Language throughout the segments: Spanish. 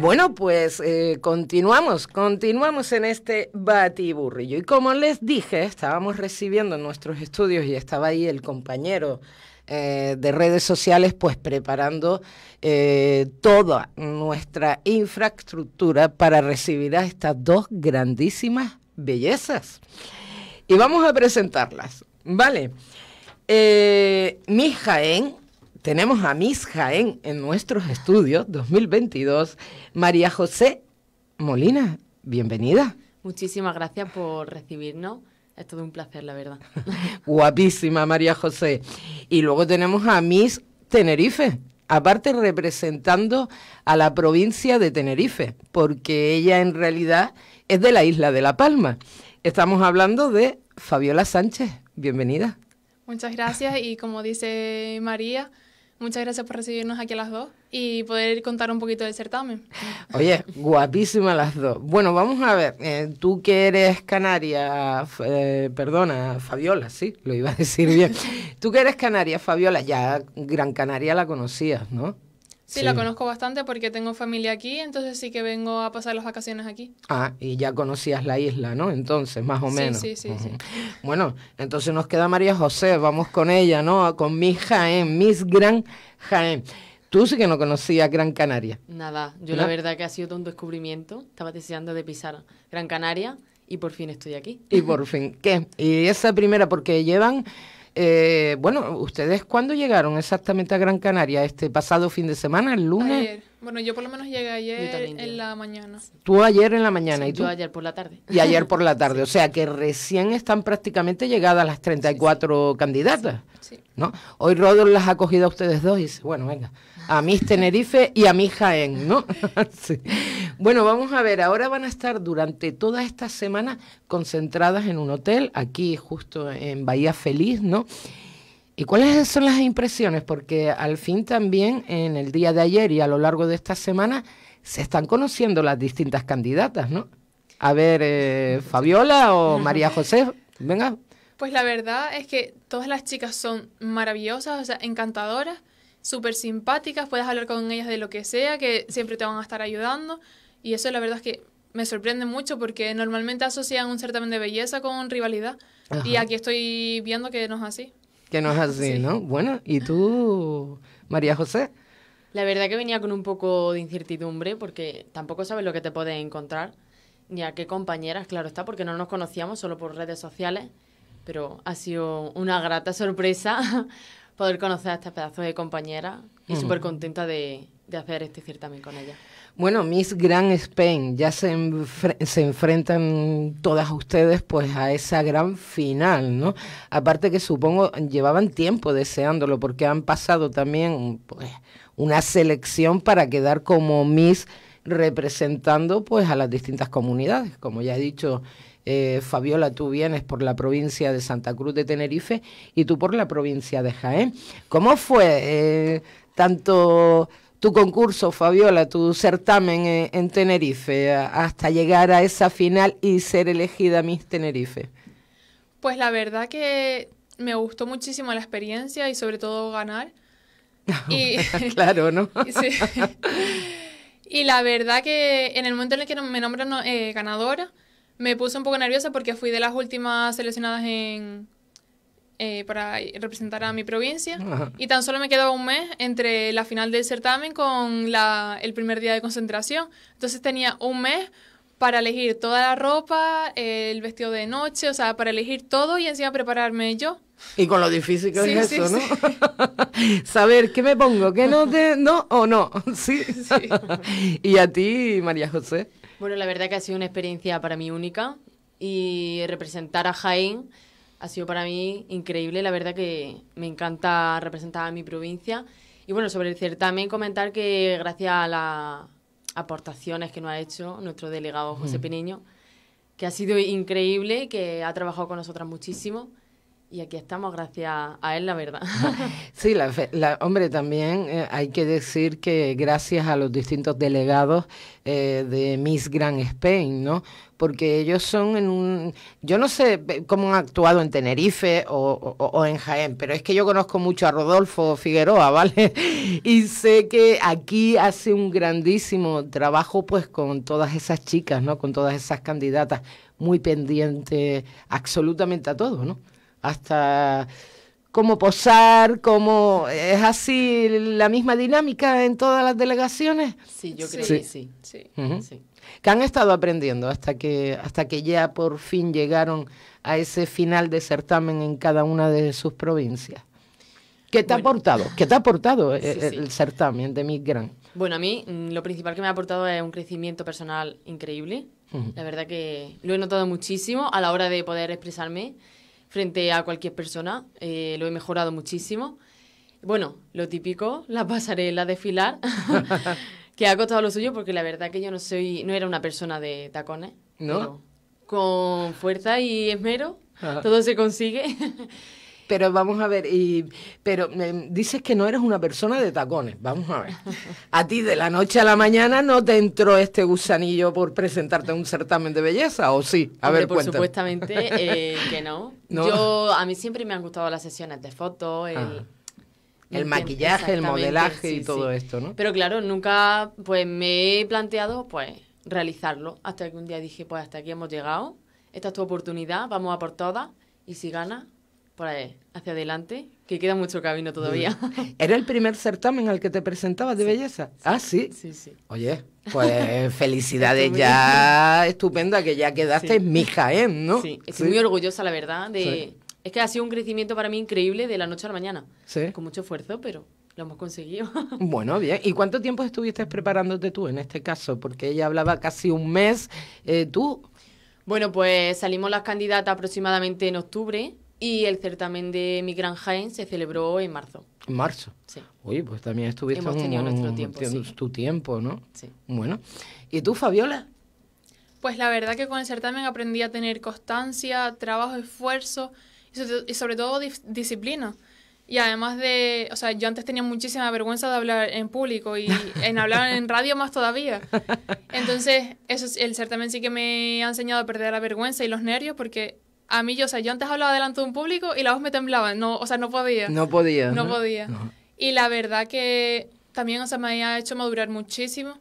Bueno, pues eh, continuamos, continuamos en este batiburrillo. Y como les dije, estábamos recibiendo nuestros estudios y estaba ahí el compañero eh, de redes sociales, pues preparando eh, toda nuestra infraestructura para recibir a estas dos grandísimas bellezas. Y vamos a presentarlas, ¿vale? mi Jaén tenemos a Miss Jaén en nuestros estudios 2022, María José Molina. Bienvenida. Muchísimas gracias por recibirnos. Es todo un placer, la verdad. Guapísima María José. Y luego tenemos a Miss Tenerife, aparte representando a la provincia de Tenerife, porque ella en realidad es de la isla de La Palma. Estamos hablando de Fabiola Sánchez. Bienvenida. Muchas gracias y como dice María, Muchas gracias por recibirnos aquí a las dos y poder contar un poquito del certamen. Oye, guapísimas las dos. Bueno, vamos a ver, eh, tú que eres canaria, eh, perdona, Fabiola, sí, lo iba a decir bien. tú que eres canaria, Fabiola, ya Gran Canaria la conocías, ¿no? Sí, la conozco bastante porque tengo familia aquí, entonces sí que vengo a pasar las vacaciones aquí. Ah, y ya conocías la isla, ¿no? Entonces, más o menos. Sí, sí, sí. Bueno, entonces nos queda María José, vamos con ella, ¿no? Con Miss Jaén, Miss Gran Jaén. Tú sí que no conocías Gran Canaria. Nada, yo la verdad que ha sido todo un descubrimiento. Estaba deseando de pisar Gran Canaria y por fin estoy aquí. Y por fin, ¿qué? Y esa primera, porque llevan eh, bueno, ¿ustedes cuándo llegaron exactamente a Gran Canaria? ¿Este pasado fin de semana, el lunes? Ayer. Bueno, yo por lo menos llegué ayer en la mañana. Tú ayer en la mañana y tú. ayer por la tarde. Y ayer por la tarde. O sea que recién están prácticamente llegadas las 34 candidatas. ¿no? Hoy Rodolfo las ha cogido a ustedes dos y dice, bueno, venga, a mis Tenerife y a mi Jaén, ¿no? sí. Bueno, vamos a ver, ahora van a estar durante toda esta semana concentradas en un hotel, aquí justo en Bahía Feliz, ¿no? ¿Y cuáles son las impresiones? Porque al fin también en el día de ayer y a lo largo de esta semana se están conociendo las distintas candidatas, ¿no? A ver, eh, Fabiola o María José, venga. Pues la verdad es que todas las chicas son maravillosas, o sea, encantadoras, súper simpáticas, puedes hablar con ellas de lo que sea, que siempre te van a estar ayudando. Y eso la verdad es que me sorprende mucho porque normalmente asocian un certamen de belleza con rivalidad. Y aquí estoy viendo que no es así. Que no es así, ¿no? Bueno, ¿y tú, María José? La verdad que venía con un poco de incertidumbre porque tampoco sabes lo que te puedes encontrar, ni a qué compañeras, claro está, porque no nos conocíamos solo por redes sociales, pero ha sido una grata sorpresa poder conocer a este pedazos de compañera y mm. súper contenta de, de hacer este certamen con ella bueno, Miss Gran Spain, ya se, se, enfrentan todas ustedes pues a esa gran final, ¿no? Aparte que supongo llevaban tiempo deseándolo porque han pasado también pues, una selección para quedar como Miss representando pues a las distintas comunidades, como ya he dicho. Eh, Fabiola, tú vienes por la provincia de Santa Cruz de Tenerife y tú por la provincia de Jaén. ¿Cómo fue eh, tanto tu concurso, Fabiola, tu certamen en, Tenerife, hasta llegar a esa final y ser elegida Miss Tenerife? Pues la verdad que me gustó muchísimo la experiencia y sobre todo ganar. Y, claro, ¿no? Y la verdad que en el momento en el que me nombran eh, ganadora, me puse un poco nerviosa porque fui de las últimas seleccionadas en, eh, para representar a mi provincia. Y tan solo me quedaba un mes entre la final del certamen con el primer día de concentración. Entonces tenía un mes para elegir toda la ropa, el vestido de noche, o sea, para elegir todo y encima prepararme yo. Y con lo difícil que es eso, ¿no? Saber qué me pongo, qué no te, no o no, sí. y a ti, María José. Bueno, la verdad que ha sido una experiencia para mí única y representar a Jaén ha sido para mí increíble, la verdad que me encanta representar a mi provincia. Y bueno, sobre el certamen, comentar que gracias a las aportaciones que nos ha hecho nuestro delegado José mm. que ha sido increíble, que ha trabajado con nosotras muchísimo y aquí estamos gracias a él, la verdad. Sí, la, hombre, también eh, hay que decir que gracias a los distintos delegados eh, de Miss Grand Spain, ¿no? Porque ellos son en un... Yo no sé cómo han actuado en Tenerife o, en Jaén, pero es que yo conozco mucho a Rodolfo Figueroa, ¿vale? Y sé que aquí hace un grandísimo trabajo pues con todas esas chicas, ¿no? Con todas esas candidatas, muy pendientes, absolutamente a todo, ¿no? hasta cómo posar, cómo es así la misma dinámica en todas las delegaciones. Sí, yo creo sí. que sí. sí. han estado aprendiendo hasta que hasta que ya por fin llegaron a ese final de certamen en cada una de sus provincias. ¿Qué te ha aportado? ¿Qué te ha aportado el, certamen de Miss Gran? Bueno, a mí mm, lo principal que me ha aportado es un crecimiento personal increíble. La verdad que lo he notado muchísimo a la hora de poder expresarme frente a cualquier persona. Eh, lo he mejorado muchísimo. Bueno, lo típico, la pasarela, de desfilar, que ha costado lo suyo porque la verdad que yo no soy, no era una persona de tacones. ¿No? con fuerza y esmero, todo se consigue. Pero vamos a ver, y, pero dices que no eres una persona de tacones, vamos a ver. A ti de la noche a la mañana no te entró este gusanillo por presentarte a un certamen de belleza, ¿o sí? A ver, por cuéntame. supuestamente eh, que no. Yo, a mí siempre me han gustado las sesiones de fotos, el... Ah. maquillaje, el modelaje y todo esto, ¿no? Pero claro, nunca pues me he planteado pues realizarlo hasta que un día dije, pues hasta aquí hemos llegado, esta es tu oportunidad, vamos a por todas y si ganas, por ahí, hacia adelante, que queda mucho camino todavía. ¿Era el primer certamen al que te presentabas de belleza? ah, sí. Sí, sí. Oye, pues felicidades ya estupenda que ya quedaste en mi Jaén, ¿no? Sí, estoy muy orgullosa, la verdad, de... Es que ha sido un crecimiento para mí increíble de la noche a la mañana. Sí. Con mucho esfuerzo, pero lo hemos conseguido. bueno, bien. ¿Y cuánto tiempo estuviste preparándote tú en este caso? Porque ella hablaba casi un mes. Eh, ¿Tú? Bueno, pues salimos las candidatas aproximadamente en octubre y el certamen de mi Gran Jaén se celebró en marzo. ¿En marzo? Sí. Oye, pues también estuviste Hemos nuestro tiempo, tu tiempo, ¿no? Sí. Bueno. ¿Y tú, Fabiola? Pues la verdad que con el certamen aprendí a tener constancia, trabajo, esfuerzo y sobre todo disciplina. Y además de, o sea, yo antes tenía muchísima vergüenza de hablar en público y en hablar en radio más todavía. Entonces, eso el certamen sí que me ha enseñado a perder la vergüenza y los nervios porque a mí, yo, o sea, yo antes hablaba delante de un público y la voz me temblaba, no, o sea, no podía. No podía. No, podía. Y la verdad que también, o sea, me ha hecho madurar muchísimo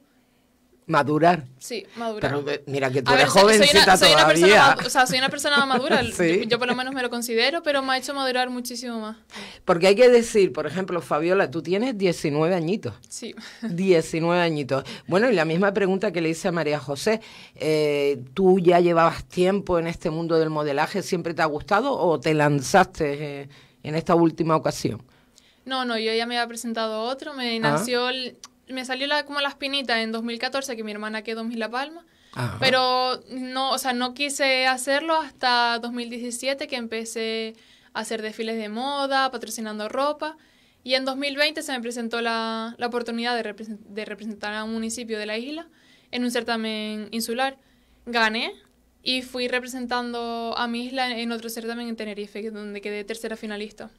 madurar. Sí, madurar. Pero eh, mira que tú eres jovencita soy una, soy Una persona, o sea, soy una persona madura. yo, por lo menos me lo considero, pero me ha hecho madurar muchísimo más. Porque hay que decir, por ejemplo, Fabiola, tú tienes 19 añitos. Sí. 19 añitos. Bueno, y la misma pregunta que le hice a María José. Eh, ¿Tú ya llevabas tiempo en este mundo del modelaje? ¿Siempre te ha gustado o te lanzaste eh, en esta última ocasión? No, no, yo ya me había presentado otro. Me ah. nació... El, me salió como la espinita en 2014 que mi hermana quedó en La Palma. Pero no, o sea, no quise hacerlo hasta 2017 que empecé a hacer desfiles de moda, patrocinando ropa. Y en 2020 se me presentó la, oportunidad de, de, representar a un municipio de la isla en un certamen insular. Gané y fui representando a mi isla en otro certamen en Tenerife, donde quedé tercera finalista.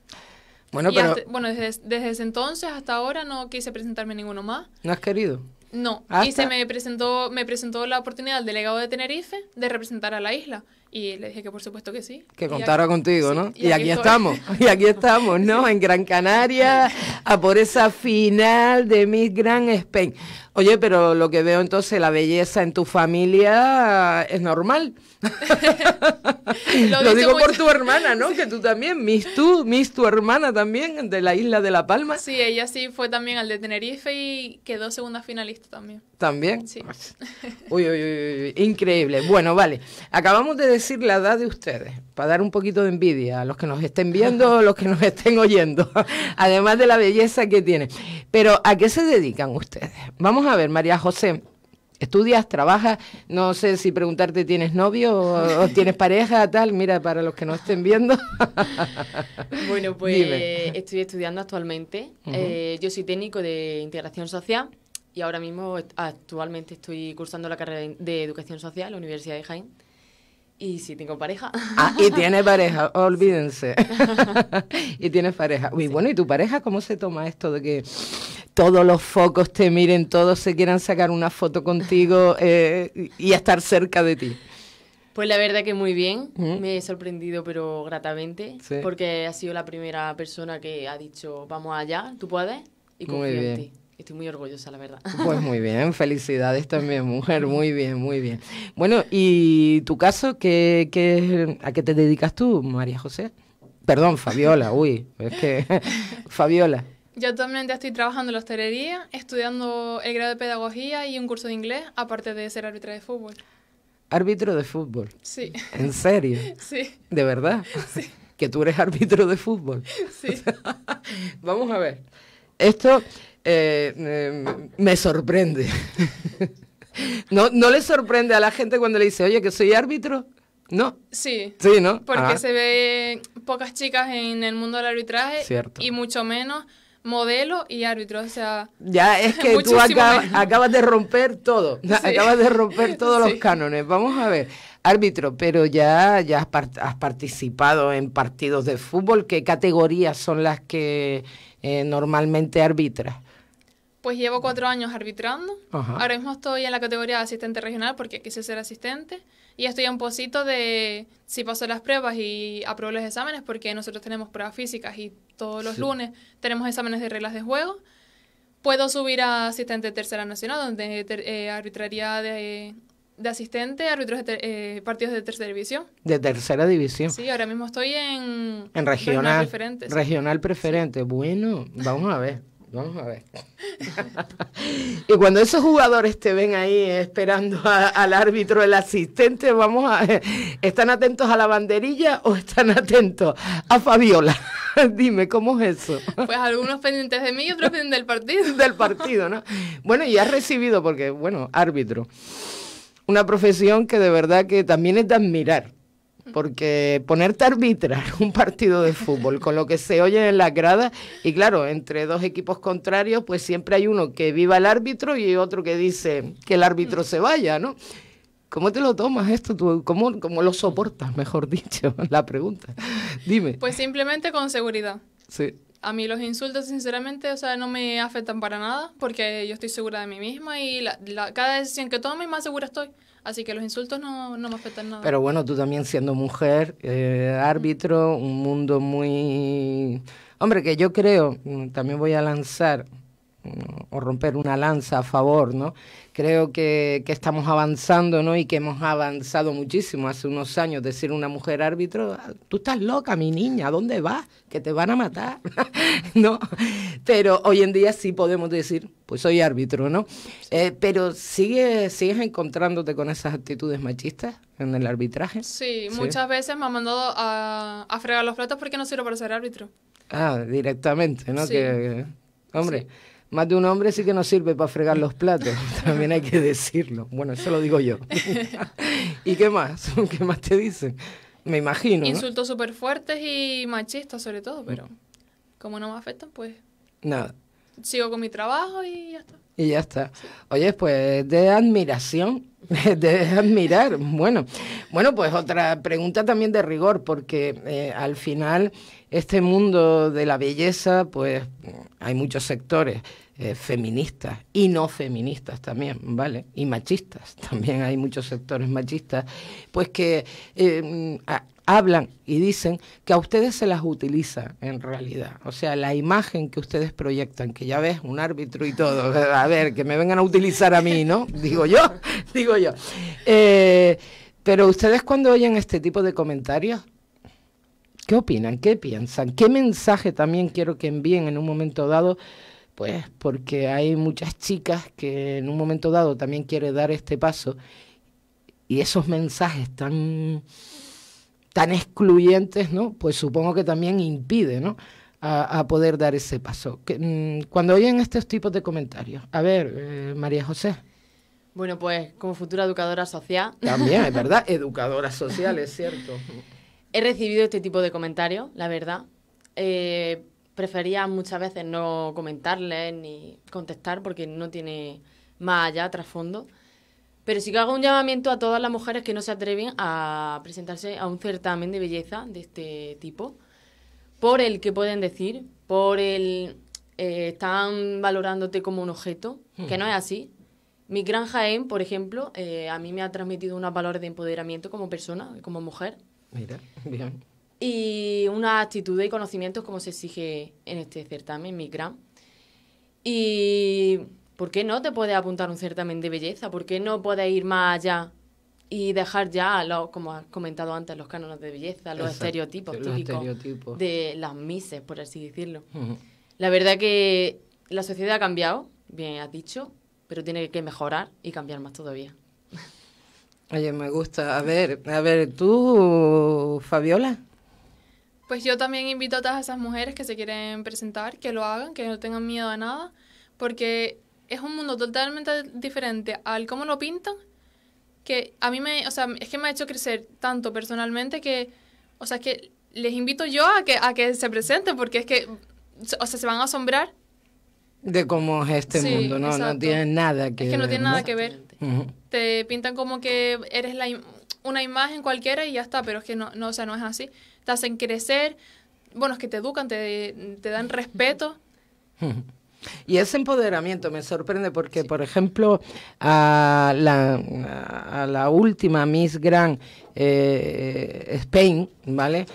Bueno, pero... bueno, desde, desde, ese entonces hasta ahora no quise presentarme ninguno más. ¿No has querido? No, y se me presentó, me presentó la oportunidad al delegado de Tenerife de representar a la isla. Y le dije que por supuesto que sí. Que contara contigo, ¿no? Y, aquí, estamos, y aquí estamos, ¿no? En Gran Canaria, a por esa final de Miss Gran Spain. Oye, pero lo que veo entonces, la belleza en tu familia es normal. lo, digo por tu hermana, ¿no? Que tú también, Miss tú, Miss tu hermana también, de la isla de La Palma. Sí, ella sí fue también al de Tenerife y quedó segunda finalista también. ¿También? Sí. Uy, uy, uy, increíble. Bueno, vale. Acabamos de decir la edad de ustedes, para dar un poquito de envidia a los que nos estén viendo, los que nos estén oyendo, además de la belleza que tienen. Pero, ¿a qué se dedican ustedes? Vamos a ver, María José, ¿estudias, trabajas? No sé si preguntarte, ¿tienes novio o, tienes pareja? Tal, mira, para los que nos estén viendo. bueno, pues estoy estudiando actualmente. Eh, yo soy técnico de integración social y ahora mismo actualmente estoy cursando la carrera de Educación Social, en la Universidad de Jaén. Y sí, tengo pareja. Ah, y tiene pareja, olvídense. y tienes pareja. muy bueno, ¿y tu pareja cómo se toma esto de que todos los focos te miren, todos se quieran sacar una foto contigo eh, y estar cerca de ti? Pues la verdad que muy bien, ¿Mm? me he sorprendido pero gratamente, porque ha sido la primera persona que ha dicho, vamos allá, tú puedes, y confío en ti. Estoy muy orgullosa, la verdad. Pues muy bien, felicidades también, mujer, muy bien, muy bien. Bueno, ¿y tu caso? ¿Qué, qué, ¿A qué te dedicas tú, María José? Perdón, Fabiola, uy, es que Fabiola. Yo actualmente estoy trabajando en la hostelería, estudiando el grado de pedagogía y un curso de inglés, aparte de ser árbitra de fútbol. ¿Árbitro de fútbol? Sí. ¿En serio? Sí. ¿De verdad? Sí. ¿Que tú eres árbitro de fútbol? Sí. Vamos a ver. Esto eh, me sorprende. ¿No, ¿No le sorprende a la gente cuando le dice, oye, que soy árbitro? ¿No? Sí. Sí, ¿no? Porque se ve pocas chicas en el mundo del arbitraje y mucho menos modelo y árbitro, o sea... Ya, es que tú acabas, de romper todo, acabas de romper todos los cánones. Vamos a ver, árbitro, pero ya, ya has, participado en partidos de fútbol, ¿qué categorías son las que eh, normalmente arbitras? Pues llevo cuatro años arbitrando. Ahora mismo estoy en la categoría de asistente regional porque quise ser asistente. Y estoy en posito de si paso las pruebas y apruebo los exámenes porque nosotros tenemos pruebas físicas y todos los lunes tenemos exámenes de reglas de juego. Puedo subir a asistente tercera nacional donde eh, arbitraría de, asistente árbitros de eh, partidos de tercera división. De tercera división. Sí, ahora mismo estoy en... regional. Regional preferente. Bueno, vamos a ver. Vamos a ver. y cuando esos jugadores te ven ahí esperando al árbitro, el asistente, vamos a, ¿están atentos a la banderilla o están atentos a Fabiola? Dime, ¿cómo es eso? Pues algunos pendientes de mí y otros pendientes del partido. del partido, ¿no? Bueno, y has recibido, porque, bueno, árbitro, una profesión que de verdad que también es de admirar porque ponerte a arbitrar un partido de fútbol con lo que se oye en la grada, y claro, entre dos equipos contrarios, pues siempre hay uno que viva el árbitro y otro que dice que el árbitro se vaya, ¿no? ¿Cómo te lo tomas esto? ¿Tú, cómo, lo soportas, mejor dicho, la pregunta? Dime. Pues simplemente con seguridad. Sí. A mí los insultos, sinceramente, o sea, no me afectan para nada porque yo estoy segura de mí misma y cada decisión que tomo, más segura estoy. Así que los insultos no, me afectan nada. Pero bueno, tú también siendo mujer, eh, árbitro, un mundo muy... Hombre, que yo creo, mm, también voy a lanzar o romper una lanza a favor, ¿no? Creo que, que, estamos avanzando, ¿no? Y que hemos avanzado muchísimo. Hace unos años decir una mujer árbitro, tú estás loca, mi niña, dónde vas? Que te van a matar, ¿no? Pero hoy en día sí podemos decir, pues soy árbitro, ¿no? Eh, pero sigues, sigues encontrándote con esas actitudes machistas en el arbitraje. Sí, muchas veces me han mandado a, fregar los platos porque no sirvo para ser árbitro. Ah, directamente, ¿no? Que, hombre. Más de un hombre sí que nos sirve para fregar los platos, también hay que decirlo. Bueno, eso lo digo yo. ¿Y qué más? ¿Qué más te dicen? Me imagino. Insultos súper fuertes y machistas sobre todo, pero mm. como no me afectan, pues... Nada. Sigo con mi trabajo y ya está. Y ya está. Oye, pues de admiración, de admirar. Bueno, bueno, pues otra pregunta también de rigor, porque eh, al final este mundo de la belleza, pues hay muchos sectores eh, feministas y no feministas también, ¿vale? Y machistas, también hay muchos sectores machistas, pues que em, hablan y dicen que a ustedes se las utiliza en realidad. O sea, la imagen que ustedes proyectan, que ya ves, un árbitro y todo, a ver, que me vengan a utilizar a mí, ¿no? Digo yo, digo yo. Eh, pero ustedes cuando oyen este tipo de comentarios, ¿qué opinan? ¿Qué piensan? ¿Qué mensaje también quiero que envíen en un momento dado? Pues porque hay muchas chicas que en un momento dado también quiere dar este paso y esos mensajes tan, tan excluyentes, ¿no? Pues supongo que también impide, ¿no? A, poder dar ese paso. Que, mm, cuando oyen estos tipos de comentarios, a ver, eh, María José. Bueno, pues como futura educadora social. También, es verdad, educadora social, es cierto. He recibido este tipo de comentarios, la verdad. Eh, prefería muchas veces no comentarles ni contestar porque no tiene más allá trasfondo. Pero sí que hago un llamamiento a todas las mujeres que no se atreven a presentarse a un certamen de belleza de este tipo, por el que pueden decir, por el eh, están valorándote como un objeto, que no es hmm. así. Mi gran Jaén, por ejemplo, eh, a mí me ha transmitido unos valores de empoderamiento como persona, como mujer. Mira, bien y una actitud y conocimientos como se exige en este certamen, mi gran. Y ¿por qué no te puedes apuntar un certamen de belleza? ¿Por qué no puedes ir más allá y dejar ya, lo, como has comentado antes, los cánones de belleza, los estereotipos típicos de las mises, por así decirlo? La verdad que la sociedad ha cambiado, bien has dicho, pero tiene que mejorar y cambiar más todavía. Oye, me gusta. A ver, a ver, tú, Fabiola. Pues yo también invito a todas esas mujeres que se quieren presentar, que lo hagan, que no tengan miedo a nada, porque es un mundo totalmente diferente al cómo lo pintan, que a mí me, o sea, es que me ha hecho crecer tanto personalmente que, o sea, que les invito yo a que, a que se presenten, porque es que, o sea, se van a asombrar. De cómo es este mundo, ¿no? No tiene nada que ver. Es que no tiene nada que ver. Te pintan como que eres la, una imagen cualquiera y ya está, pero es que no, no, o sea, no es así. Te hacen crecer, bueno, es que te educan, te, te dan respeto. Y ese empoderamiento me sorprende porque, por ejemplo, a la, última Miss Grand eh, Spain, ¿vale?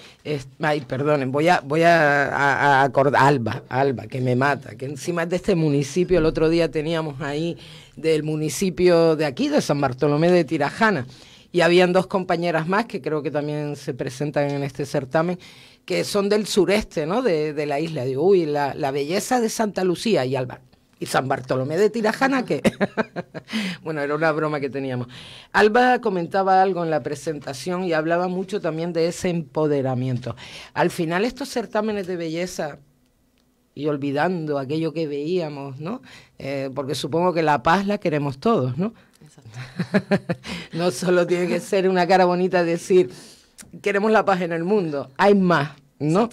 ay, perdonen, voy a, voy acordar, Alba, Alba, que me mata, que encima es de este municipio, el otro día teníamos ahí del municipio de aquí, de San Bartolomé de Tirajana y habían dos compañeras más que creo que también se presentan en este certamen, que son del sureste, ¿no? De, de la isla. de uy, la, la, belleza de Santa Lucía y Alba. Y San Bartolomé de Tirajana, que. bueno, era una broma que teníamos. Alba comentaba algo en la presentación y hablaba mucho también de ese empoderamiento. Al final, estos certámenes de belleza y olvidando aquello que veíamos, ¿no? Eh, porque supongo que la paz la queremos todos, ¿no? no solo tiene que ser una cara bonita decir, queremos la paz en el mundo, hay más. ¿no?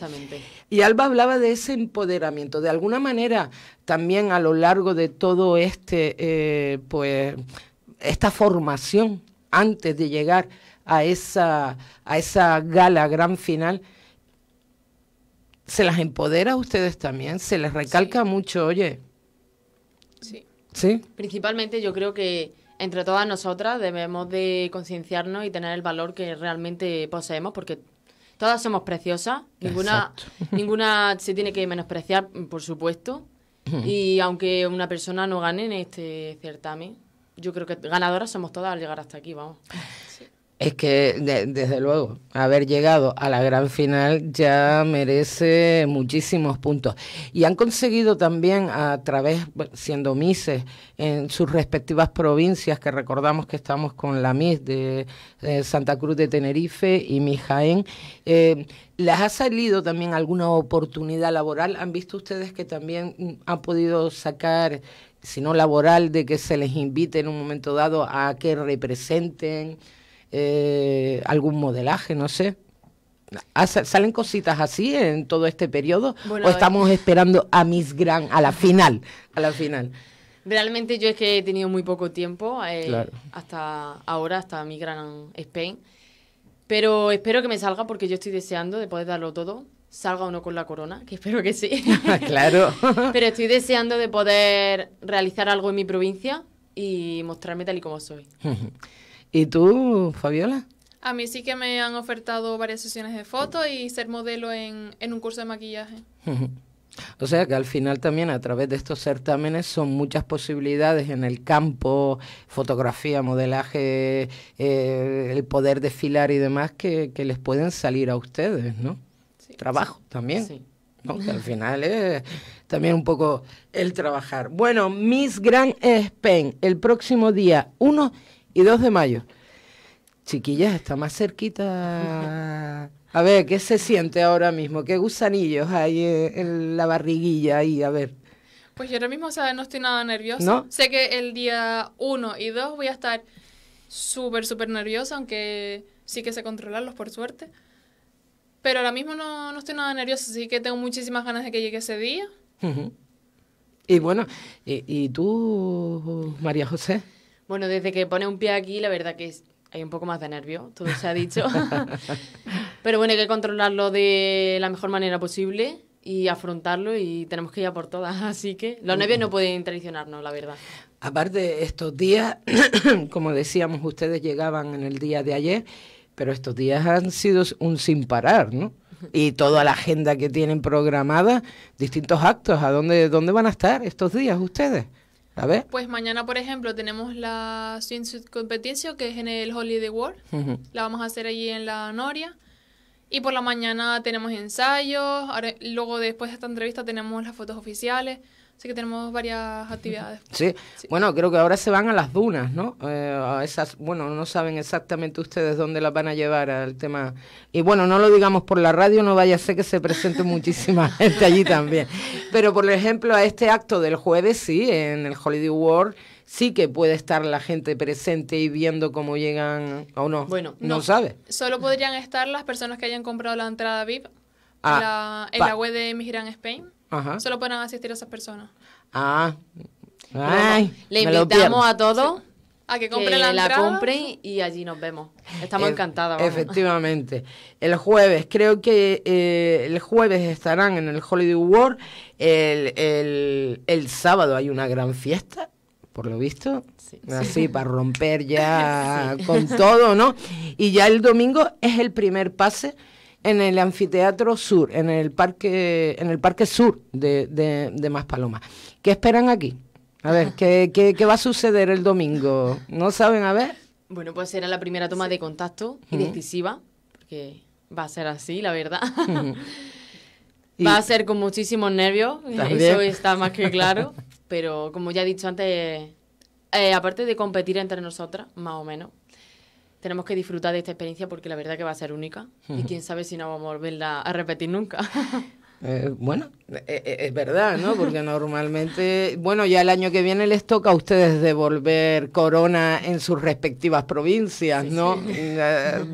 Y Alba hablaba de ese empoderamiento. De alguna manera, también a lo largo de todo este, eh, pues, esta formación, antes de llegar a esa, a esa gala gran final, se las empodera a ustedes también, se les recalca mucho, oye. Sí. Sí. Principalmente yo creo que entre todas nosotras debemos de concienciarnos y tener el valor que realmente poseemos, porque todas somos preciosas, ninguna, ninguna se tiene que menospreciar, por supuesto. Y aunque una persona no gane en este certamen, yo creo que ganadoras somos todas al llegar hasta aquí, vamos. Es que, desde luego, haber llegado a la gran final ya merece muchísimos puntos. Y han conseguido también, a través, siendo Mises, en sus respectivas provincias, que recordamos que estamos con la MIS de, eh, Santa Cruz de Tenerife y Mijaén. Jaén, eh, ¿les ha salido también alguna oportunidad laboral? ¿Han visto ustedes que también mm, han podido sacar si no laboral, de que se les invite en un momento dado a que representen eh, algún modelaje, no sé. Ah, ¿Salen cositas así en todo este periodo? ¿O estamos eh, esperando a Miss Gran, a la final? A la final. Realmente yo es que he tenido muy poco tiempo eh, hasta ahora, hasta mi Gran Spain. Pero espero que me salga porque yo estoy deseando de poder darlo todo. Salga o no con la corona, que espero que sí. Ah, claro. Pero estoy deseando de poder realizar algo en mi provincia y mostrarme tal y como soy. ¿Y tú, Fabiola? A mí sí que me han ofertado varias sesiones de fotos y ser modelo en, un curso de maquillaje. O sea que al final también a través de estos certámenes son muchas posibilidades en el campo, fotografía, modelaje, eh, el poder desfilar y demás que, les pueden salir a ustedes, ¿no? Trabajo también. Sí. al final es también un poco el trabajar. Bueno, Miss Gran Spain, el próximo día uno y 2 de mayo. Chiquillas, está más cerquita. A ver, ¿qué se siente ahora mismo? ¿Qué gusanillos hay en la barriguilla ahí? A ver. Pues yo ahora mismo, ¿sabes? no estoy nada nerviosa. ¿No? Sé que el día 1 y 2 voy a estar súper, súper nerviosa, aunque sí que sé controlarlos, por suerte. Pero ahora mismo no, no estoy nada nerviosa, así que tengo muchísimas ganas de que llegue ese día. Y bueno, ¿y, tú, María José? Bueno, desde que pone un pie aquí, la verdad que hay un poco más de nervio, todo se ha dicho. Pero bueno, hay que controlarlo de la mejor manera posible y afrontarlo y tenemos que ir a por todas. Así que los nervios no pueden traicionarnos, la verdad. Aparte, estos días, como decíamos, ustedes llegaban en el día de ayer, pero estos días han sido un sin parar, ¿no? Y toda la agenda que tienen programada, distintos actos, ¿a dónde, dónde van a estar estos días ustedes? Pues mañana, por ejemplo, tenemos la Swimsuit Competition, que es en el Holiday World. La vamos a hacer allí en la Noria. Y por la mañana tenemos ensayos. luego, después de esta entrevista, tenemos las fotos oficiales. Así que tenemos varias actividades. Sí. bueno, creo que ahora se van a las dunas, ¿no? Eh, a esas, bueno, no saben exactamente ustedes dónde las van a llevar al tema. Y bueno, no lo digamos por la radio, no vaya a ser que se presente muchísima gente allí también. Pero por ejemplo, a este acto del jueves, sí, en el Holiday World sí que puede estar la gente presente y viendo cómo llegan o no. Bueno, no, sabe. Solo podrían estar las personas que hayan comprado la entrada VIP ah, en la web de Migran Spain. Solo pueden asistir a esas personas. Ah. Le invitamos a todos a que compren la, y allí nos vemos. Estamos encantadas. Efectivamente. El jueves, creo que eh, el jueves estarán en el Holiday World. El, el, sábado hay una gran fiesta por lo visto. Sí, Así, para romper ya con todo, ¿no? Y ya el domingo es el primer pase en el anfiteatro sur, en el parque, en el parque sur de, de, de Maspalomas. ¿Qué esperan aquí? A ver, ¿qué, va a suceder el domingo? ¿No saben? A ver. Bueno, pues será la primera toma de contacto y decisiva, porque va a ser así, la verdad. va a ser con muchísimos nervios, eso está más que claro, pero como ya he dicho antes, eh, aparte de competir entre nosotras, más o menos, tenemos que disfrutar de esta experiencia porque la verdad que va a ser única y quién sabe si no vamos a volverla a repetir nunca. Eh, bueno, eh, eh, es, verdad, ¿no? Porque normalmente, bueno, ya el año que viene les toca a ustedes devolver corona en sus respectivas provincias, ¿no?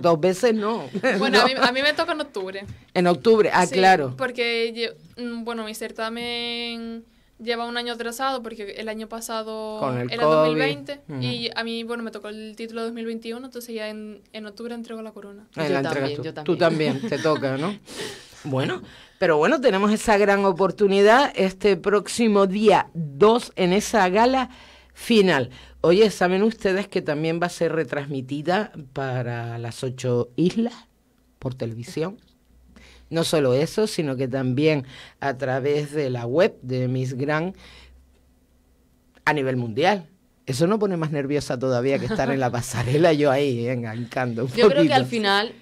dos veces no. Bueno, A, mí, me toca en octubre. En octubre, ah, claro. Porque, yo, mm, bueno, mi certamen lleva un año atrasado porque el año pasado era 2020 y a mí, bueno, me tocó el título 2021, entonces ya en, octubre entrego la corona. yo, también, tú. yo también. Tú también, te toca, ¿no? Bueno, pero bueno, tenemos esa gran oportunidad este próximo día 2 en esa gala final. Oye, ¿saben ustedes que también va a ser retransmitida para las ocho islas por televisión? No solo eso, sino que también a través de la web de Miss Grand a nivel mundial. Eso no pone más nerviosa todavía que estar en la pasarela yo ahí, eh, engancando. yo creo que al final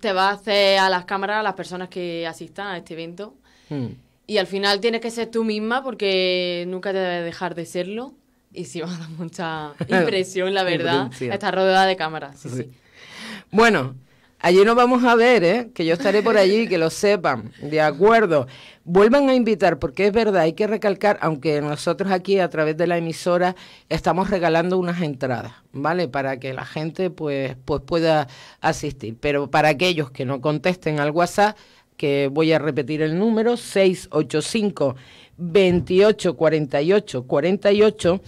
te va a hacer a las cámaras, a las personas que asistan a este evento. Hmm. Y al final tienes que ser tú misma porque nunca te debes dejar de serlo. Y si va a dar mucha impresión, la verdad, estar rodeada de cámaras. sí. Sí. Bueno, Allí nos vamos a ver, ¿eh? que yo estaré por allí, y que lo sepan, de acuerdo. Vuelvan a invitar, porque es verdad, hay que recalcar, aunque nosotros aquí a través de la emisora estamos regalando unas entradas, ¿vale? Para que la gente pues, pues pueda asistir. Pero para aquellos que no contesten al WhatsApp, que voy a repetir el número, 685 2848 48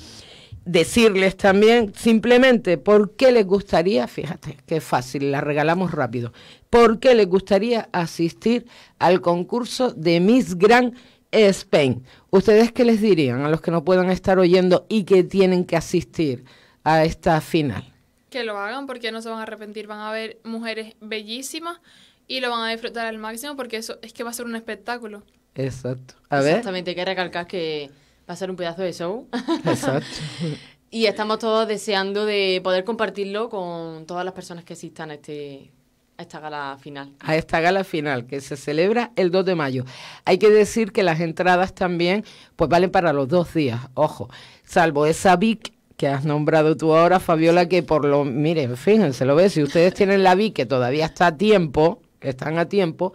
decirles también simplemente por qué les gustaría, fíjate, qué fácil, la regalamos rápido, por qué les gustaría asistir al concurso de Miss Gran Spain. ¿Ustedes qué les dirían a los que no puedan estar oyendo y que tienen que asistir a esta final? Que lo hagan porque no se van a arrepentir, van a ver mujeres bellísimas y lo van a disfrutar al máximo porque eso es que va a ser un espectáculo. Exacto. A ver. Exactamente, hay recalcar que va a ser un pedazo de show. Exacto. y estamos todos deseando de poder compartirlo con todas las personas que asistan a este esta gala final. A esta gala final que se celebra el 2 de mayo. Hay que decir que las entradas también pues valen para los dos días, ojo, salvo esa VIC que has nombrado tú ahora, Fabiola, que por lo... Miren, fíjense, lo ve si ustedes tienen la VIC que todavía está a tiempo, están a tiempo,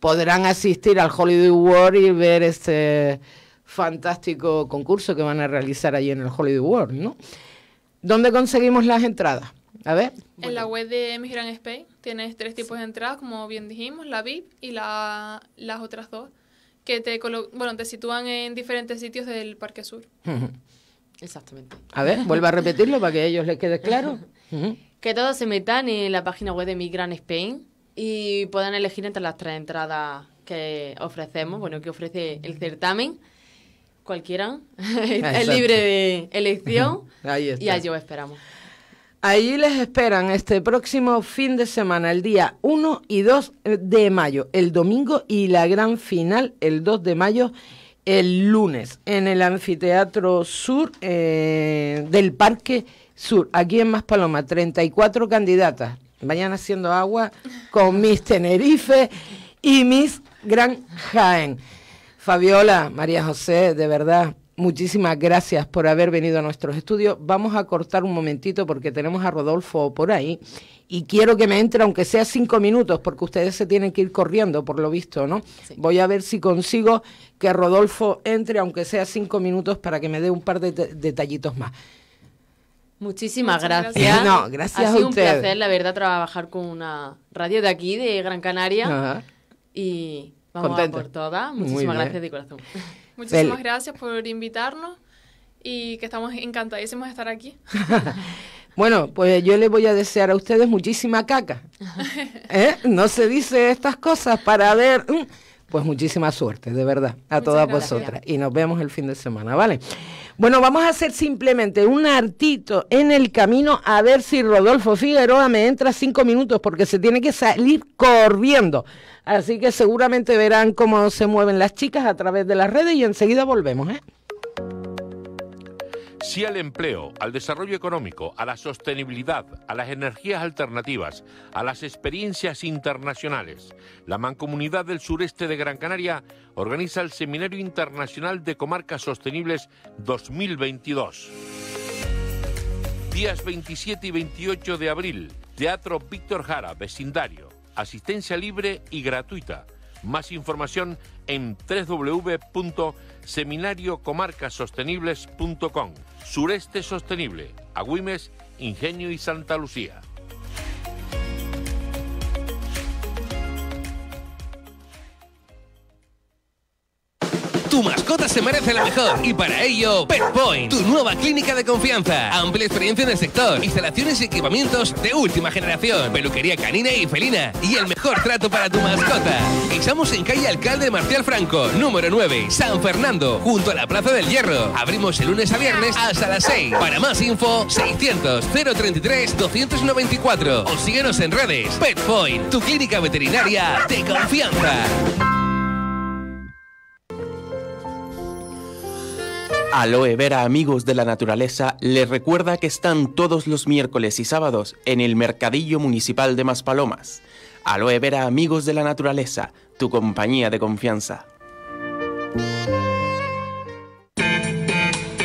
podrán asistir al Holiday World y ver este fantástico concurso que van a realizar allí en el Hollywood World, ¿no? ¿Dónde conseguimos las entradas? A ver. En la web de Migran Spain tienes tres tipos de entradas, como bien dijimos, la VIP y las otras dos, que te, bueno, te sitúan en diferentes sitios del Parque Sur. Exactamente. A ver, vuelvo a repetirlo para que a ellos les quede claro. Que todos se metan en la página web de Migran Spain y puedan elegir entre las tres entradas que ofrecemos, bueno, que ofrece el certamen cualquiera, el libre de elección y allí yo esperamos. Ahí les esperan este próximo fin de semana, el día 1 y 2 eh, de mayo, el domingo y la gran final, el 2 de mayo, el lunes, en el Anfiteatro Sur eh, del Parque Sur, aquí en Maspaloma, 34 candidatas. Vayan haciendo agua con Miss Tenerife y Miss Gran Jaén. Fabiola, María José, de verdad, muchísimas gracias por haber venido a nuestros estudios. Vamos a cortar un momentito porque tenemos a Rodolfo por ahí y quiero que me entre, aunque sea cinco minutos, porque ustedes se tienen que ir corriendo, por lo visto, ¿no? Voy a ver si consigo que Rodolfo entre, aunque sea cinco minutos, para que me dé un par de detallitos más. Muchísimas gracias. gracias. No, gracias ha sido un placer, la verdad, trabajar con una radio de aquí, de Gran Canaria. Y Vamos por todas. Muchísimas gracias de corazón. Muchísimas gracias por invitarnos y que estamos encantadísimos de estar aquí. bueno, pues yo les voy a desear a ustedes muchísima caca. ¿Eh? No se dice estas cosas para ver... Mm. Pues muchísima suerte, de verdad, a todas vosotras. Y nos vemos el fin de semana, ¿vale? Bueno, vamos a hacer simplemente un artito en el camino a ver si Rodolfo Figueroa me entra cinco minutos porque se tiene que salir corriendo. Así que seguramente verán cómo se mueven las chicas a través de las redes y enseguida volvemos, ¿eh? Sí al empleo, al desarrollo económico, a la sostenibilidad, a las energías alternativas, a las experiencias internacionales. La Mancomunidad del Sureste de Gran Canaria organiza el Seminario Internacional de Comarcas Sostenibles 2022. Días 27 y 28 de abril, Teatro Víctor Jara, vecindario. Asistencia libre y gratuita. Más información en www.seminariocomarcasostenibles.com. Sureste Sostenible, Agüimes, Ingenio y Santa Lucía. Tu mascota se merece la mejor y para ello PetPoint... tu nueva clínica de confianza. Amplia experiencia en el sector, instalaciones y equipamientos de última generación, peluquería canina y felina y el mejor trato para tu mascota. Estamos en calle Alcalde Marcial Franco, número 9, San Fernando, junto a la Plaza del Hierro. Abrimos el lunes a viernes hasta las 6. Para más info, 600 033 294 o síguenos en redes. ...PetPoint, tu clínica veterinaria de confianza. Aloe Vera Amigos de la Naturaleza les recuerda que están todos los miércoles y sábados en el Mercadillo Municipal de Maspalomas. Aloe Vera Amigos de la Naturaleza, tu compañía de confianza.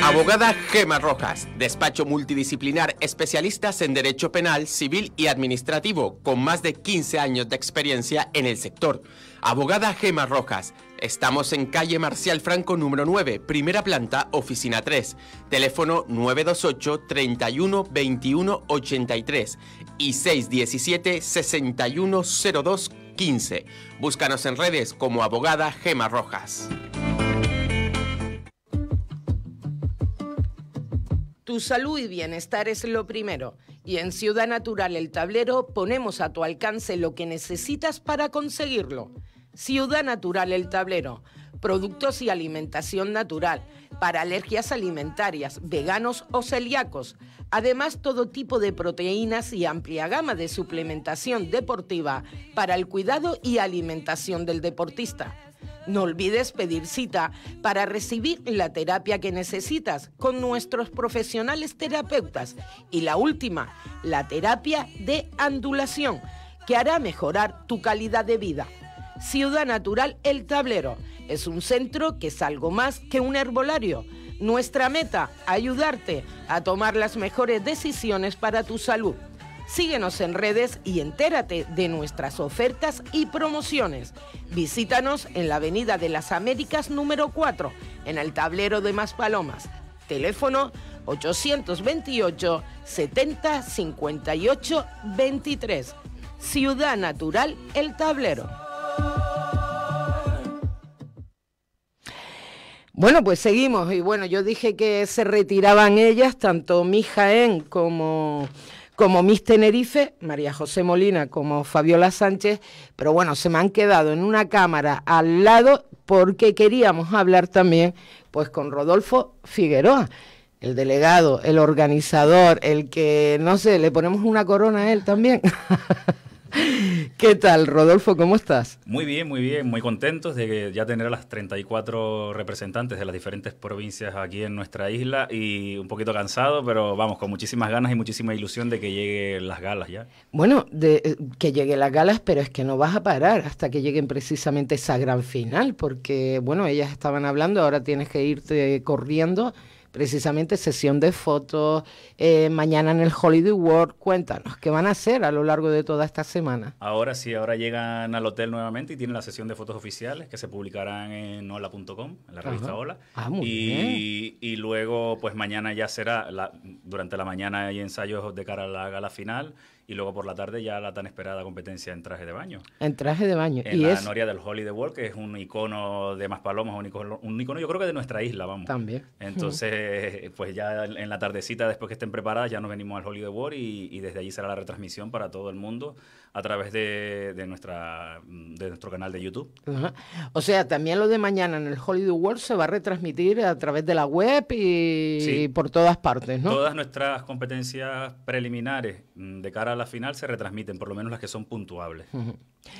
Abogada Gema Rojas, despacho multidisciplinar, especialistas en derecho penal, civil y administrativo, con más de 15 años de experiencia en el sector. Abogada Gema Rojas, Estamos en calle Marcial Franco número 9, primera planta, oficina 3, teléfono 928 31 21 83 y 617 6102 15. Búscanos en redes como abogada Gema Rojas. Tu salud y bienestar es lo primero y en Ciudad Natural El Tablero ponemos a tu alcance lo que necesitas para conseguirlo Ciudad Natural El Tablero, productos y alimentación natural, para alergias alimentarias, veganos o celíacos. Además, todo tipo de proteínas y amplia gama de suplementación deportiva para el cuidado y alimentación del deportista. No olvides pedir cita para recibir la terapia que necesitas con nuestros profesionales terapeutas. Y la última, la terapia de andulación, que hará mejorar tu calidad de vida. Ciudad Natural El Tablero. Es un centro que es algo más que un herbolario. Nuestra meta, ayudarte a tomar las mejores decisiones para tu salud. Síguenos en redes y entérate de nuestras ofertas y promociones. Visítanos en la Avenida de las Américas número 4, en el tablero de Maspalomas. Teléfono 828 70 58 23. Ciudad Natural El Tablero. Bueno, pues seguimos. Y bueno, yo dije que se retiraban ellas, tanto mi Jaén como, como Miss Tenerife, María José Molina como Fabiola Sánchez, pero bueno, se me han quedado en una cámara al lado porque queríamos hablar también pues con Rodolfo Figueroa el delegado, el organizador, el que, no sé, le ponemos una corona a él también. ¿Qué tal, Rodolfo? ¿Cómo estás? Muy bien, muy bien, muy contentos de que ya tener a las 34 representantes de las diferentes provincias aquí en nuestra isla y un poquito cansado, pero vamos, con muchísimas ganas y muchísima ilusión de que lleguen las galas ya. Bueno, de, eh, que lleguen las galas, pero es que no vas a parar hasta que lleguen precisamente esa gran final, porque, bueno, ellas estaban hablando, ahora tienes que irte corriendo precisamente sesión de fotos, eh, mañana en el Hollywood World. Cuéntanos, ¿qué van a hacer a lo largo de toda esta semana? Ahora sí, ahora llegan al hotel nuevamente y tienen la sesión de fotos oficiales que se publicarán en hola.com, en la revista Hola. Ah, muy y, bien. y luego, pues mañana ya será, durante la mañana hay ensayos de cara a la gala final y luego por la tarde ya la tan esperada competencia en traje de baño. En traje de baño. En la noria del Hollywood World, que es un icono de Maspalomas, un icono, un icono yo creo que de nuestra isla, vamos. También. Entonces, pues ya en la tardecita, después que estén preparadas, ya nos venimos al Hollywood World y, y desde allí será la retransmisión para todo el mundo a través de, de nuestra, mm, de nuestro canal de YouTube. O sea, también lo de mañana en el Hollywood World se va a retransmitir a través de la web y, por todas partes, ¿no? Todas nuestras competencias preliminares mm, de cara a la final se retransmiten, por lo menos las que son puntuables.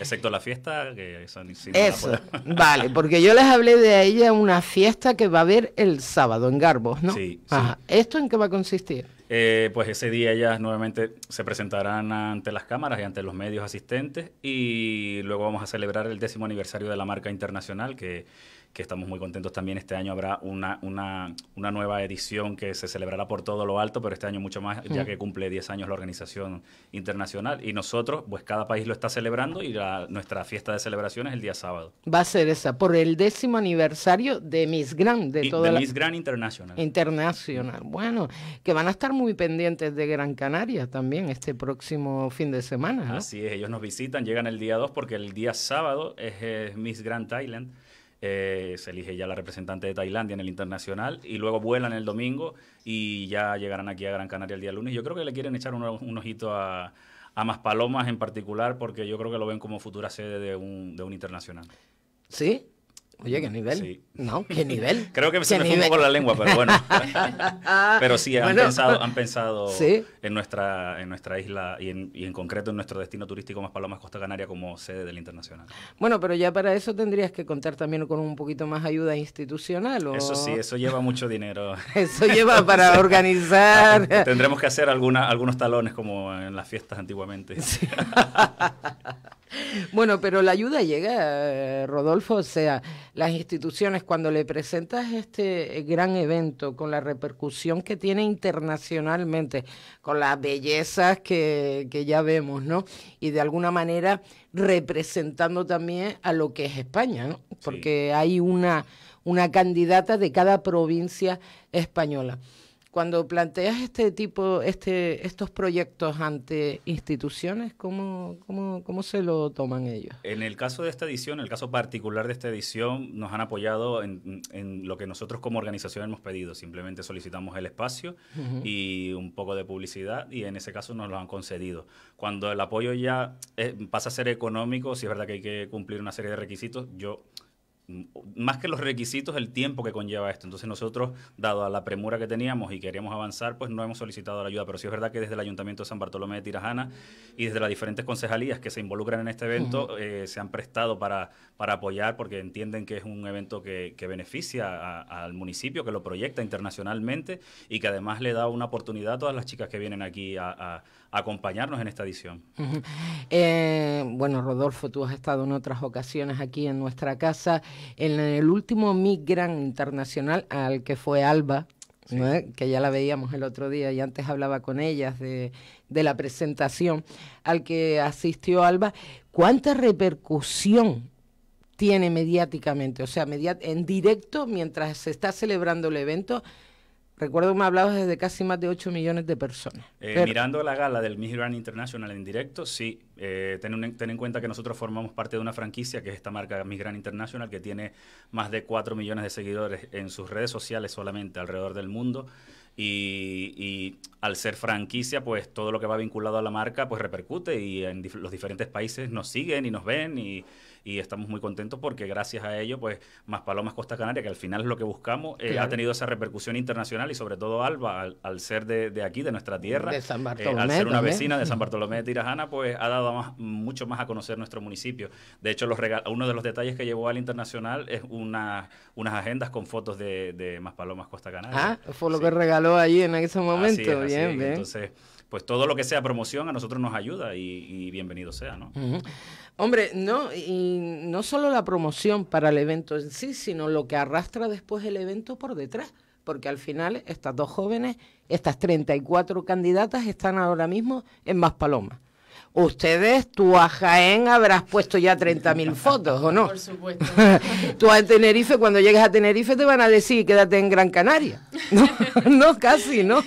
Excepto la fiesta, que son... Eso, vale, porque yo les hablé de ella una fiesta que va a haber el sábado en Garbos, ¿no? Sí, ¿Esto en qué va a consistir? Eh, pues ese día ellas nuevamente se presentarán ante las cámaras y ante los medios asistentes y luego vamos a celebrar el décimo aniversario de la marca internacional que que estamos muy contentos también. Este año habrá una, una, una, nueva edición que se celebrará por todo lo alto, pero este año mucho más, ya que cumple 10 años la organización internacional. Y nosotros, pues cada país lo está celebrando y nuestra fiesta de celebración es el día sábado. Va a ser esa, por el décimo aniversario de Miss Grand, de toda de Miss Grand International. Internacional. Bueno, que van a estar muy pendientes de Gran Canaria también este próximo fin de semana. Así es, ellos nos visitan, llegan el día 2 porque el día sábado es Miss Grand Thailand eh, se elige ya la representante de Tailandia en el internacional y luego vuelan el domingo y ya llegarán aquí a Gran Canaria el día lunes. Yo creo que le quieren echar un, ojito a, a Más Palomas en particular porque yo creo que lo ven como futura sede de un, de un internacional. ¿Sí? Oye, qué nivel. No, qué nivel. Creo que se me fue la lengua, pero bueno. pero sí, han pensado, han pensado en, nuestra, en nuestra isla y en, y en, concreto en nuestro destino turístico más Palomas Costa Canaria como sede del internacional. Bueno, pero ya para eso tendrías que contar también con un poquito más ayuda institucional. Eso sí, eso lleva mucho dinero. eso lleva para organizar. Tendremos que hacer alguna, algunos talones como en las fiestas antiguamente. Bueno, pero la ayuda llega, eh, Rodolfo, o sea, las instituciones cuando le presentas este gran evento con la repercusión que tiene internacionalmente, con las bellezas que, que ya vemos, ¿no? Y de alguna manera representando también a lo que es España, ¿no? Porque hay una, una candidata de cada provincia española. Cuando planteas este tipo, este, estos proyectos ante instituciones, ¿cómo, cómo, se lo toman ellos? En el caso de esta edición, en el caso particular de esta edición, nos han apoyado en, lo que nosotros como organización hemos pedido. Simplemente solicitamos el espacio y un poco de publicidad y en ese caso nos lo han concedido. Cuando el apoyo ya eh, pasa a ser económico, si es verdad que hay que cumplir una serie de requisitos, yo más que los requisitos, el tiempo que conlleva esto. Entonces nosotros, dado a la premura que teníamos y queríamos avanzar, pues no hemos solicitado la ayuda. Pero sí es verdad que desde el Ayuntamiento de San Bartolomé de Tirajana y desde las diferentes concejalías que se involucran en este evento, eh, se han prestado para, para apoyar porque entienden que es un evento que, beneficia al municipio, que lo proyecta internacionalmente y que además le da una oportunidad a todas las chicas que vienen aquí a acompañarnos en esta edición. Eh, bueno, Rodolfo, tú has estado en otras ocasiones aquí en nuestra casa, en el último Migran Internacional al que fue Alba, que ya la veíamos el otro día y antes hablaba con ellas de, de, la presentación al que asistió Alba, ¿cuánta repercusión tiene mediáticamente? O sea, en directo, mientras se está celebrando el evento, Recuerdo que me hablado desde casi más de 8 millones de personas. Eh, mirando la gala del Miss Grand International en directo, sí, eh, ten, en cuenta que nosotros formamos parte de una franquicia que es esta marca Miss Grand International, que tiene más de 4 millones de seguidores en sus redes sociales solamente alrededor del mundo. Y, al ser franquicia, pues todo lo que va vinculado a la marca, pues repercute y en los diferentes países nos siguen y nos ven y, y estamos muy contentos porque gracias a ello, pues Más Palomas Costa Canaria, que al final es lo que buscamos, eh, ha tenido esa repercusión internacional y sobre todo Alba, al, ser de, aquí, de nuestra tierra, San eh, Bartolomé, al ser una vecina de San Bartolomé de Tirajana, pues ha dado mucho más a conocer nuestro municipio. De hecho, los uno de los detalles que llevó al internacional es una, unas agendas con fotos de, de Más Palomas Costa Canaria. Ah, fue lo que regaló allí en ese momento. bien, bien. Entonces, pues todo lo que sea promoción a nosotros nos ayuda y, bienvenido sea, ¿no? Hombre, no, y no solo la promoción para el evento en sí, sino lo que arrastra después el evento por detrás, porque al final estas dos jóvenes, estas 34 candidatas están ahora mismo en Más Palomas. Ustedes, tú a Jaén habrás puesto ya 30.000 fotos, ¿o no? Por supuesto. tú a Tenerife, cuando llegues a Tenerife, te van a decir, quédate en Gran Canaria. No, no casi, ¿no?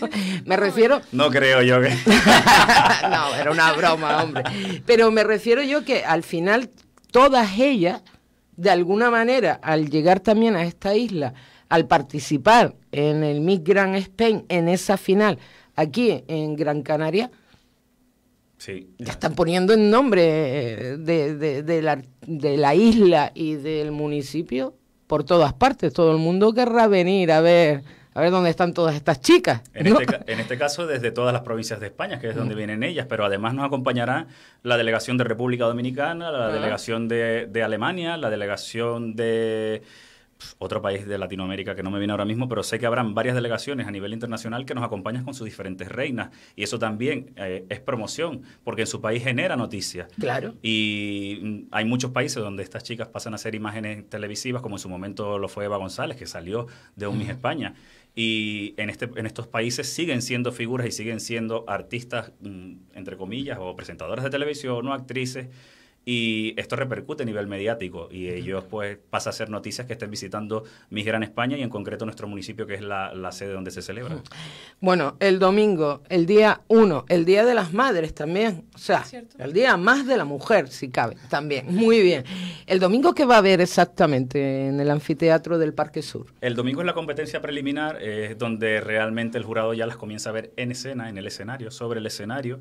Me refiero... No creo yo que... no, era una broma, hombre. Pero me refiero yo que al final todas ellas, de alguna manera, al llegar también a esta isla, al participar en el Miss Gran Spain, en esa final, aquí en Gran Canaria, ya están poniendo el nombre eh, de, de, la, isla y del municipio por todas partes. Todo el mundo querrá venir a ver a ver dónde están todas estas chicas. En, este, este, caso, desde todas las provincias de España, que es donde mm. vienen ellas, pero además nos acompañará la delegación de República Dominicana, la delegación de, Alemania, la delegación de otro país de Latinoamérica que no me viene ahora mismo, pero sé que habrán varias delegaciones a nivel internacional que nos acompañan con sus diferentes reinas. Y eso también eh, es promoción, porque en su país genera noticias. Claro. Y mm, hay muchos países donde estas chicas pasan a hacer imágenes televisivas, como en su momento lo fue Eva González, que salió de un España. Y en, este, en estos países siguen siendo figuras y siguen siendo artistas, mm, entre comillas, o presentadoras de televisión o actrices y esto repercute a nivel mediático y ellos pues pasa a ser noticias que estén visitando mi Gran España y en concreto nuestro municipio que es la, sede donde se celebra. Bueno, el domingo, el día uno, el Día de las Madres también, o sea, el día más de la mujer si cabe, también, muy bien. El domingo qué va a haber exactamente en el anfiteatro del Parque Sur? El domingo es la competencia preliminar, es donde realmente el jurado ya las comienza a ver en escena, en el escenario, sobre el escenario.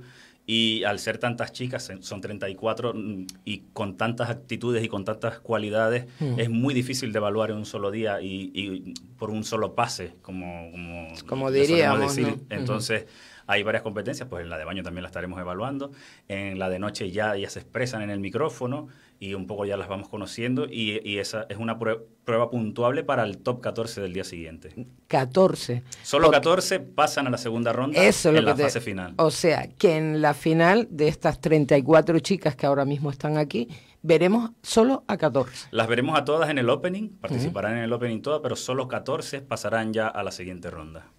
Y al ser tantas chicas, son 34, mm, y con tantas actitudes y con tantas cualidades, mm. es muy difícil de evaluar en un solo día y, por un solo pase, como, como, como diríamos. Entonces, hay varias competencias, pues en la de baño también la estaremos evaluando. En la de noche ya ya se expresan en el micrófono y un poco ya las vamos conociendo y, esa es una prueba, puntuable para el top 14 del día siguiente. 14. Solo 14 pasan a la segunda ronda en la fase final. O sea, que en la final de estas 34 chicas que ahora mismo están aquí, veremos solo a 14. Las veremos a todas en el opening, participarán en el opening todas, pero solo 14 pasarán ya a la siguiente ronda.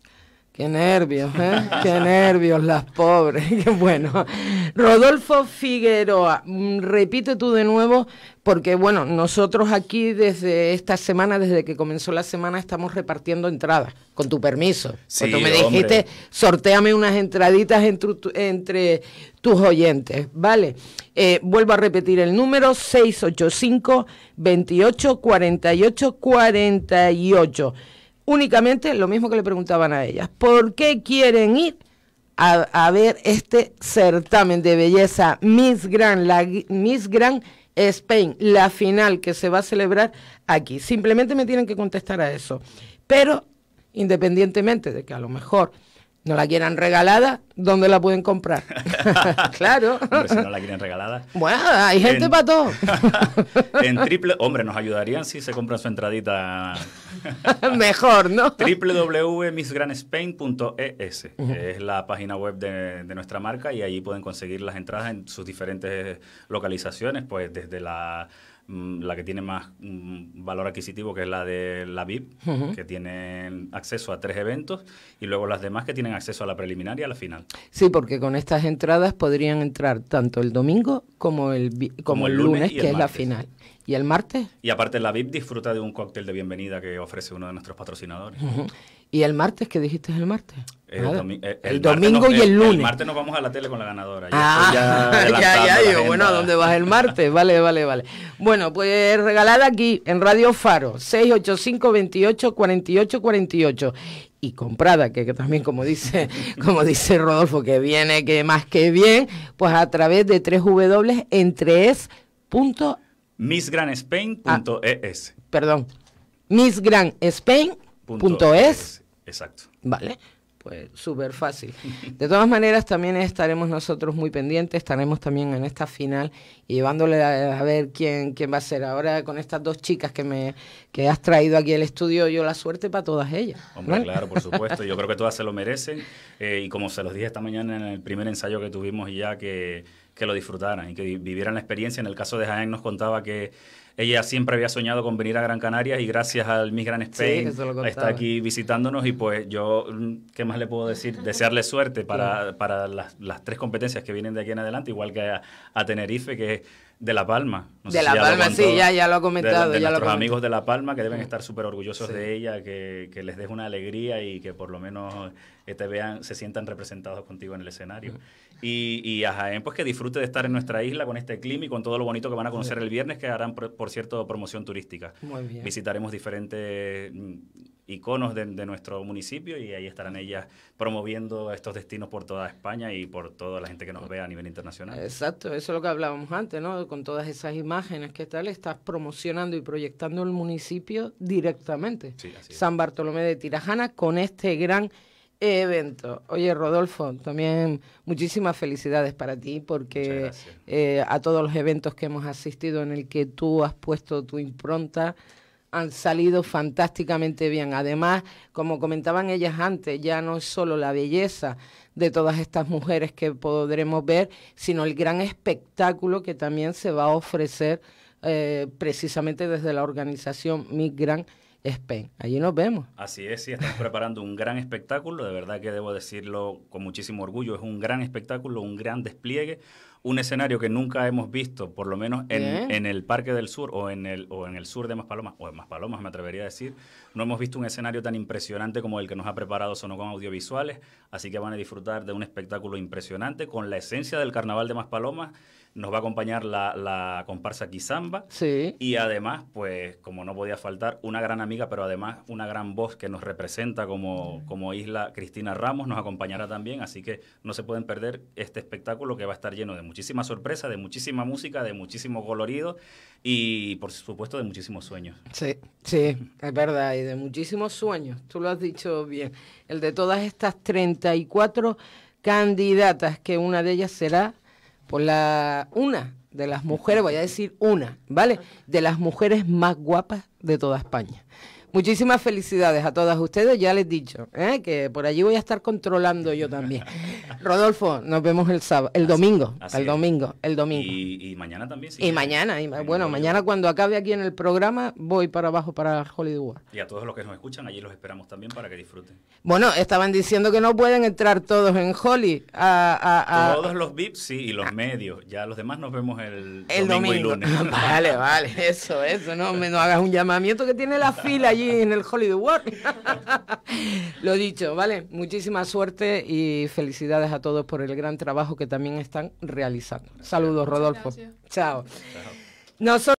Qué nervios, ¿eh? Qué nervios, las pobres. Qué bueno. Rodolfo Figueroa, mm, repite tú de nuevo, porque bueno, nosotros aquí desde esta semana, desde que comenzó la semana, estamos repartiendo entradas, con tu permiso. Sí, tú me dijiste, sortéame sorteame unas entraditas entre, tus oyentes, ¿vale? Eh, vuelvo a repetir el número, 685 284848 48 únicamente lo mismo que le preguntaban a ellas. ¿Por qué quieren ir a, ver este certamen de belleza Miss Gran Miss Grand Spain, la final que se va a celebrar aquí? Simplemente me tienen que contestar a eso. Pero independientemente de que a lo mejor no la quieran regalada, ¿dónde la pueden comprar? claro. Hombre, si no la quieren regalada. Bueno, hay gente para todo. en triple, hombre, nos ayudarían si se compran su entradita. Mejor, ¿no? www.missgranspain.es es la página web de, de, nuestra marca y ahí pueden conseguir las entradas en sus diferentes localizaciones, pues desde la Mm, la que tiene más mm, valor adquisitivo, que es la de la VIP, que tienen acceso a tres eventos, y luego las demás que tienen acceso a la preliminar y a la final. Sí, porque con estas entradas podrían entrar tanto el domingo como el, como, el lunes, que es la final. ¿Y el martes? Y aparte la VIP disfruta de un cóctel de bienvenida que ofrece uno de nuestros patrocinadores. ¿Y el martes? ¿Qué dijiste ¿Es el martes? El, domingo y el, lunes. El martes nos vamos a la tele con la ganadora. Ah, ya, ya, ya bueno, ¿a dónde vas el martes? Vale, vale, vale. Bueno, pues regalada aquí en Radio Faro, 685 28 48 Y comprada, que, también como dice, como dice Rodolfo, que viene que más que bien, pues a través de 3W en missgranspain.es. Ah, perdón. missgranspain.es. E exacto. Vale. Pues súper fácil. De todas maneras, también estaremos nosotros muy pendientes, estaremos también en esta final llevándole a, ver quién, quién va a ser. Ahora con estas dos chicas que me que has traído aquí al estudio, yo la suerte para todas ellas. Hombre, claro, por supuesto. Yo creo que todas se lo merecen. Eh, y como se los dije esta mañana en el primer ensayo que tuvimos ya que que lo disfrutaran y que vivieran la experiencia. En el caso de Jaén nos contaba que ella siempre había soñado con venir a Gran Canaria y gracias al Miss Gran Spain está aquí visitándonos y pues yo, mm, ¿qué más le puedo decir? Desearle suerte para, para las, tres competencias que vienen de aquí en adelante, igual que a, a Tenerife, que de La Palma. de La Palma, sí, ya, ya lo ha comentado. De, ya nuestros amigos de La Palma que deben estar súper orgullosos de ella, que, les des una alegría y que por lo menos eh, te vean, se sientan representados contigo en el escenario. Y, a Jaén, pues que disfrute de estar en nuestra isla con este clima y con todo lo bonito que van a conocer el viernes, que harán, por, por cierto, promoción turística. Muy bien. Visitaremos diferentes mm, iconos de, nuestro municipio y ahí estarán ellas promoviendo estos destinos por toda España y por toda la gente que nos ve a nivel internacional. Exacto, eso es lo que hablábamos antes, ¿no? Con todas esas imágenes que tal, estás promocionando y proyectando el municipio directamente. Sí, así San Bartolomé de Tirajana con este gran evento. Oye, Rodolfo, también muchísimas felicidades para ti porque eh, a todos los eventos que hemos asistido en el que tú has puesto tu impronta han salido fantásticamente bien. Además, como comentaban ellas antes, ya no es solo la belleza de todas estas mujeres que podremos ver, sino el gran espectáculo que también se va a ofrecer eh, precisamente desde la organización Migran Spain. Allí nos vemos. Así es, sí, estamos preparando un gran espectáculo, de verdad que debo decirlo con muchísimo orgullo, es un gran espectáculo, un gran despliegue, un escenario que nunca hemos visto, por lo menos en, el Parque del Sur o en el, o en el sur de Maspalomas, o en Maspalomas me atrevería a decir, no hemos visto un escenario tan impresionante como el que nos ha preparado con Audiovisuales, así que van a disfrutar de un espectáculo impresionante con la esencia del Carnaval de Maspalomas. Nos va a acompañar la, la comparsa Kizamba. Sí. Y además, pues, como no podía faltar, una gran amiga, pero además una gran voz que nos representa como, como isla, Cristina Ramos, nos acompañará también. Así que no se pueden perder este espectáculo que va a estar lleno de muchísima sorpresa, de muchísima música, de muchísimo colorido y, por supuesto, de muchísimos sueños. Sí, sí, es verdad de muchísimos sueños, tú lo has dicho bien, el de todas estas 34 candidatas, que una de ellas será por la una de las mujeres, voy a decir una, ¿vale? De las mujeres más guapas de toda España. Muchísimas felicidades a todas ustedes, ya les he dicho, ¿eh? que por allí voy a estar controlando yo también. Rodolfo, nos vemos el sábado, el domingo, el domingo, el domingo. Y, mañana también. y, mañana, bueno, mañana cuando acabe aquí en el programa voy para abajo para Hollywood. Y a todos los que nos escuchan, allí los esperamos también para que disfruten. Bueno, estaban diciendo que no pueden entrar todos en Holly. A, Todos los VIPs, sí, y los ah. medios. Ya los demás nos vemos el, domingo, y lunes. vale, vale, eso, eso, no, me, no hagas un llamamiento que tiene la fila allí en el Hollywood Lo dicho, ¿vale? Muchísima suerte y felicidades a todos por el gran trabajo que también están realizando. Saludos, Rodolfo. Chao. Chao. Nosotros